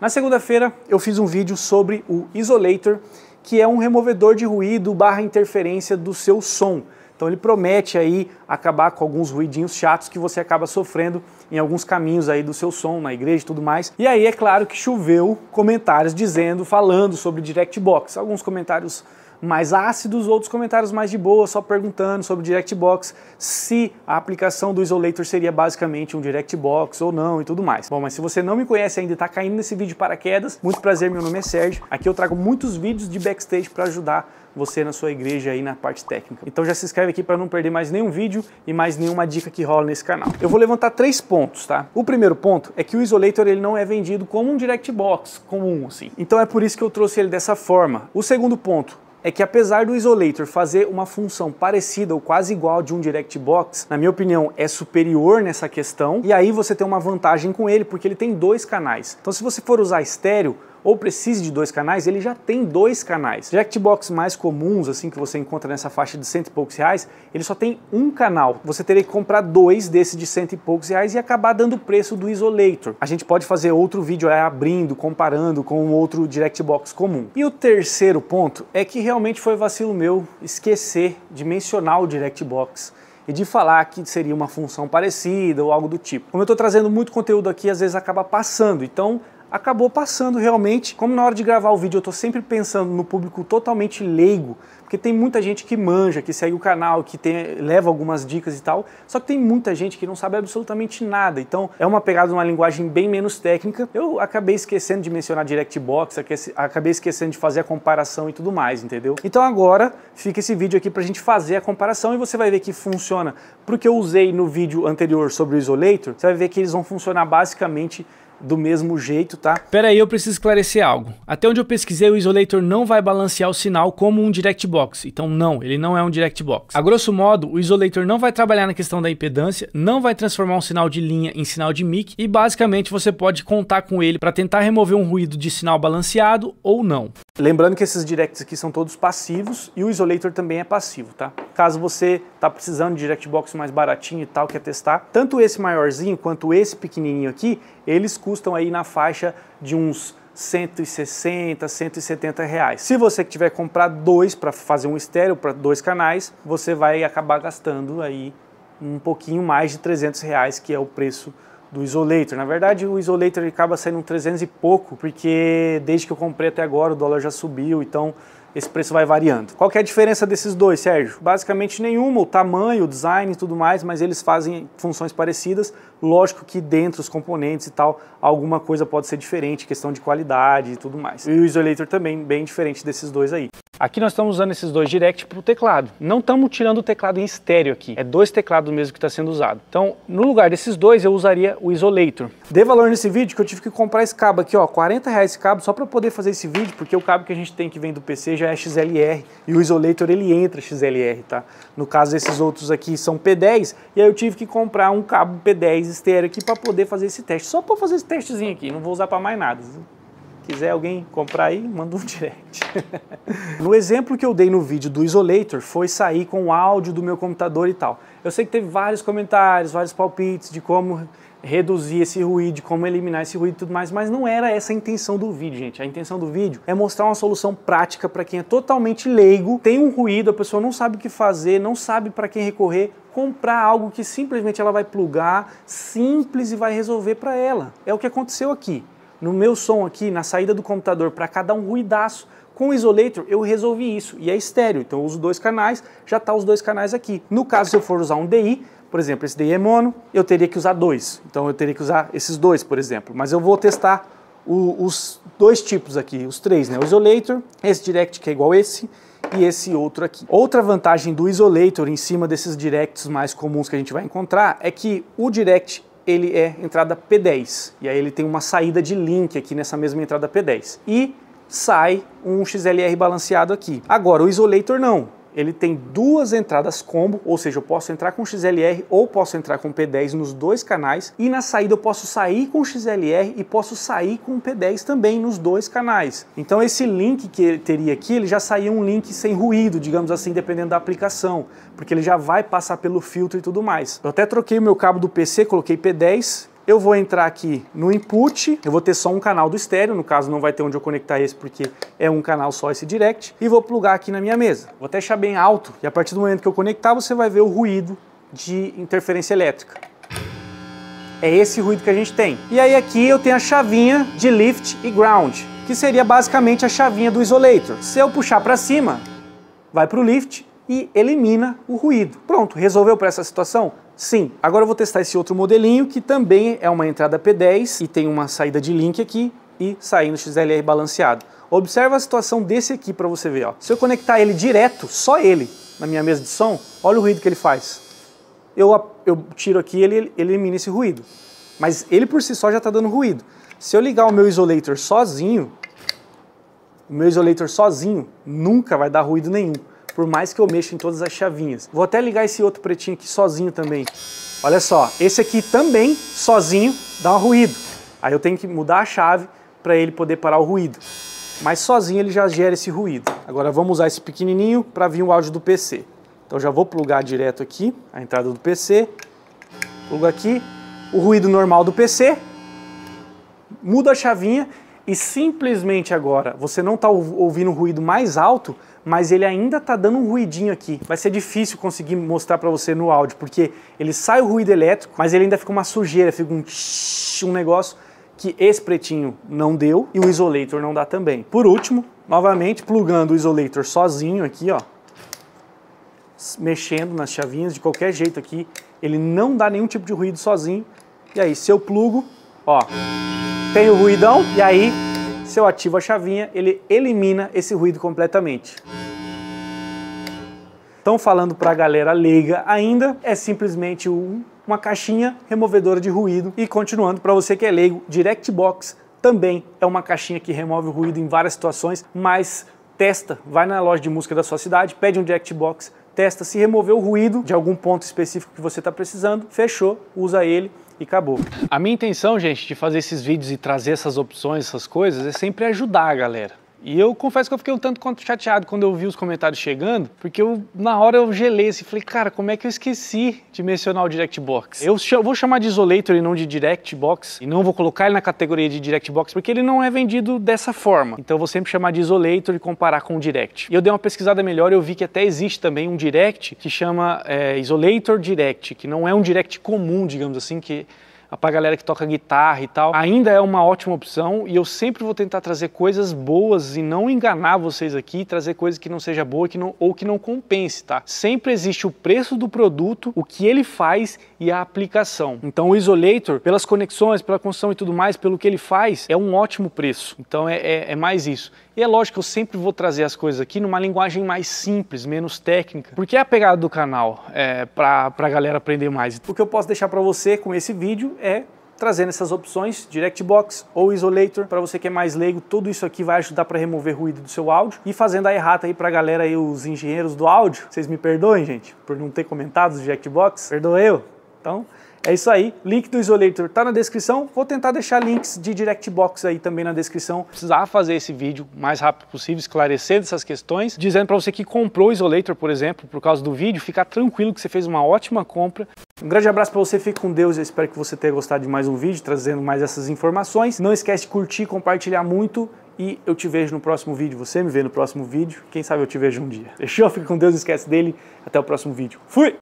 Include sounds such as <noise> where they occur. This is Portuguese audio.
Na segunda-feira eu fiz um vídeo sobre o Isolator, que é um removedor de ruído barra interferência do seu som. Então ele promete aí acabar com alguns ruidinhos chatos que você acaba sofrendo em alguns caminhos aí do seu som, na igreja e tudo mais. E aí é claro que choveu comentários dizendo, falando sobre Direct Box. Alguns comentários mais ácidos, outros comentários mais de boa, só perguntando sobre Direct Box, se a aplicação do Isolator seria basicamente um Direct Box ou não e tudo mais. Bom, mas se você não me conhece ainda e está caindo nesse vídeo de paraquedas, muito prazer, meu nome é Sérgio. Aqui eu trago muitos vídeos de backstage para ajudar você na sua igreja aí na parte técnica. Então já se inscreve aqui para não perder mais nenhum vídeo e mais nenhuma dica que rola nesse canal. Eu vou levantar três pontos, tá? O primeiro ponto é que o Isolator ele não é vendido como um Direct Box comum, assim. Então é por isso que eu trouxe ele dessa forma. O segundo ponto, é que apesar do isolator fazer uma função parecida ou quase igual de um direct box, na minha opinião é superior nessa questão, e aí você tem uma vantagem com ele porque ele tem dois canais. Então se você for usar estéreo, ou precise de dois canais, ele já tem dois canais. Jackbox mais comuns, assim que você encontra nessa faixa de cento e poucos reais, ele só tem um canal. Você teria que comprar dois desses de cento e poucos reais e acabar dando o preço do Isolator. A gente pode fazer outro vídeo aí abrindo, comparando com outro Directbox comum. E o terceiro ponto é que realmente foi vacilo meu esquecer de mencionar o Directbox e de falar que seria uma função parecida ou algo do tipo. Como eu estou trazendo muito conteúdo aqui, às vezes acaba passando. Então, acabou passando realmente. Como na hora de gravar o vídeo eu estou sempre pensando no público totalmente leigo, porque tem muita gente que manja, que segue o canal, que tem, leva algumas dicas e tal, só que tem muita gente que não sabe absolutamente nada. Então é uma pegada uma linguagem bem menos técnica. Eu acabei esquecendo de mencionar direct box, acabei esquecendo de fazer a comparação e tudo mais, entendeu? Então agora fica esse vídeo aqui para a gente fazer a comparação e você vai ver que funciona. Porque eu usei no vídeo anterior sobre o Isolator, você vai ver que eles vão funcionar basicamente do mesmo jeito, tá? Pera aí, eu preciso esclarecer algo. Até onde eu pesquisei, o isolator não vai balancear o sinal como um direct box. Então não, ele não é um direct box. A grosso modo, o isolator não vai trabalhar na questão da impedância, não vai transformar um sinal de linha em sinal de mic e basicamente você pode contar com ele para tentar remover um ruído de sinal balanceado ou não. Lembrando que esses directs aqui são todos passivos e o isolator também é passivo, tá? Caso você tá precisando de direct box mais baratinho e tal, quer testar, tanto esse maiorzinho quanto esse pequenininho aqui, eles custam aí na faixa de uns 160, 170 reais. Se você tiver que comprar dois para fazer um estéreo para dois canais, você vai acabar gastando aí um pouquinho mais de 300 reais, que é o preço do isolator. Na verdade, o isolator acaba saindo 300 e pouco, porque desde que eu comprei até agora o dólar já subiu, então esse preço vai variando. Qual é a diferença desses dois, Sérgio? Basicamente nenhuma, o tamanho, o design e tudo mais, mas eles fazem funções parecidas, Lógico que dentro os componentes e tal, alguma coisa pode ser diferente, questão de qualidade e tudo mais. E o isolator também bem diferente desses dois aí. Aqui nós estamos usando esses dois direct para o teclado. Não estamos tirando o teclado em estéreo aqui. É dois teclados mesmo que está sendo usado. Então, no lugar desses dois, eu usaria o isolator. Dê valor nesse vídeo que eu tive que comprar esse cabo aqui, ó. 40 reais esse cabo só para poder fazer esse vídeo, porque o cabo que a gente tem que vem do PC já é XLR. E o isolator, ele entra XLR, tá? No caso, esses outros aqui são P10. E aí eu tive que comprar um cabo P10 estéreo aqui para poder fazer esse teste. Só para fazer esse testezinho aqui, não vou usar para mais nada. Se quiser alguém comprar aí, manda um <laughs> direct. no exemplo que eu dei no vídeo do Isolator, foi sair com o áudio do meu computador e tal. Eu sei que teve vários comentários, vários palpites de como reduzir esse ruído, como eliminar esse ruído e tudo mais, mas não era essa a intenção do vídeo, gente. A intenção do vídeo é mostrar uma solução prática para quem é totalmente leigo, tem um ruído, a pessoa não sabe o que fazer, não sabe para quem recorrer, comprar algo que simplesmente ela vai plugar, simples e vai resolver para ela. É o que aconteceu aqui. No meu som aqui, na saída do computador, para cada um ruidaço, com o Isolator eu resolvi isso, e é estéreo, então eu uso dois canais, já tá os dois canais aqui. No caso, se eu for usar um DI, por exemplo, esse daí é mono, eu teria que usar dois. Então eu teria que usar esses dois, por exemplo. Mas eu vou testar o, os dois tipos aqui, os três, né? O isolator, esse direct que é igual esse, e esse outro aqui. Outra vantagem do isolator em cima desses directs mais comuns que a gente vai encontrar é que o direct ele é entrada P10 e aí ele tem uma saída de link aqui nessa mesma entrada P10 e sai um XLR balanceado aqui. Agora o isolator não ele tem duas entradas combo, ou seja, eu posso entrar com XLR ou posso entrar com P10 nos dois canais, e na saída eu posso sair com XLR e posso sair com P10 também nos dois canais. Então esse link que ele teria aqui, ele já saiu um link sem ruído, digamos assim, dependendo da aplicação, porque ele já vai passar pelo filtro e tudo mais. Eu até troquei o meu cabo do PC, coloquei P10, eu vou entrar aqui no input, eu vou ter só um canal do estéreo, no caso não vai ter onde eu conectar esse porque é um canal só esse direct, e vou plugar aqui na minha mesa. Vou até deixar bem alto e a partir do momento que eu conectar você vai ver o ruído de interferência elétrica. É esse ruído que a gente tem. E aí aqui eu tenho a chavinha de lift e ground, que seria basicamente a chavinha do isolator. Se eu puxar para cima, vai para o lift, e elimina o ruído. Pronto, resolveu para essa situação? Sim. Agora eu vou testar esse outro modelinho que também é uma entrada P10 e tem uma saída de link aqui e saindo XLR balanceado. Observa a situação desse aqui para você ver. Ó. Se eu conectar ele direto, só ele, na minha mesa de som, olha o ruído que ele faz. Eu, eu tiro aqui ele, ele elimina esse ruído. Mas ele por si só já está dando ruído. Se eu ligar o meu isolator sozinho, o meu isolator sozinho nunca vai dar ruído nenhum por mais que eu mexa em todas as chavinhas. Vou até ligar esse outro pretinho aqui sozinho também. Olha só, esse aqui também, sozinho, dá um ruído. Aí eu tenho que mudar a chave para ele poder parar o ruído. Mas sozinho ele já gera esse ruído. Agora vamos usar esse pequenininho para vir o áudio do PC. Então já vou plugar direto aqui a entrada do PC. Plugo aqui o ruído normal do PC. Mudo a chavinha e simplesmente agora você não está ouvindo ruído mais alto mas ele ainda tá dando um ruidinho aqui. Vai ser difícil conseguir mostrar para você no áudio, porque ele sai o ruído elétrico, mas ele ainda fica uma sujeira, fica um tsh, um negócio que esse pretinho não deu e o isolator não dá também. Por último, novamente plugando o isolator sozinho aqui, ó, mexendo nas chavinhas de qualquer jeito aqui, ele não dá nenhum tipo de ruído sozinho. E aí, se eu plugo, ó, tem o ruidão e aí se eu ativo a chavinha, ele elimina esse ruído completamente. Então, falando para a galera leiga ainda, é simplesmente um, uma caixinha removedora de ruído. E continuando, para você que é leigo, direct box também é uma caixinha que remove o ruído em várias situações, mas testa, vai na loja de música da sua cidade, pede um direct box testa se removeu o ruído de algum ponto específico que você está precisando, fechou, usa ele e acabou. A minha intenção, gente, de fazer esses vídeos e trazer essas opções, essas coisas, é sempre ajudar a galera. E eu confesso que eu fiquei um tanto quanto chateado quando eu vi os comentários chegando, porque eu, na hora eu gelei assim, falei, cara, como é que eu esqueci de mencionar o Direct Box? Eu vou chamar de Isolator e não de Direct Box, e não vou colocar ele na categoria de Direct Box, porque ele não é vendido dessa forma. Então eu vou sempre chamar de Isolator e comparar com o Direct. E eu dei uma pesquisada melhor e eu vi que até existe também um Direct que chama é, Isolator Direct, que não é um Direct comum, digamos assim, que pra galera que toca guitarra e tal, ainda é uma ótima opção e eu sempre vou tentar trazer coisas boas e não enganar vocês aqui, trazer coisas que não seja boa que não, ou que não compense, tá? Sempre existe o preço do produto, o que ele faz e a aplicação. Então o Isolator, pelas conexões, pela construção e tudo mais, pelo que ele faz, é um ótimo preço. Então é, é, é mais isso. E é lógico que eu sempre vou trazer as coisas aqui numa linguagem mais simples, menos técnica, porque é a pegada do canal é, para a galera aprender mais. O que eu posso deixar para você com esse vídeo é trazendo essas opções, Direct Box ou Isolator, para você que é mais leigo, tudo isso aqui vai ajudar para remover ruído do seu áudio e fazendo a errata aí para a galera aí, os engenheiros do áudio, vocês me perdoem, gente, por não ter comentado o Direct Box, perdoa eu, então é isso aí, link do Isolator tá na descrição. Vou tentar deixar links de Directbox aí também na descrição. Precisar fazer esse vídeo o mais rápido possível, esclarecendo essas questões, dizendo para você que comprou o Isolator, por exemplo, por causa do vídeo, ficar tranquilo que você fez uma ótima compra. Um grande abraço para você, fique com Deus. Eu espero que você tenha gostado de mais um vídeo, trazendo mais essas informações. Não esquece de curtir, compartilhar muito e eu te vejo no próximo vídeo. Você me vê no próximo vídeo. Quem sabe eu te vejo um dia. Fechou? Fica com Deus, não esquece dele. Até o próximo vídeo. Fui!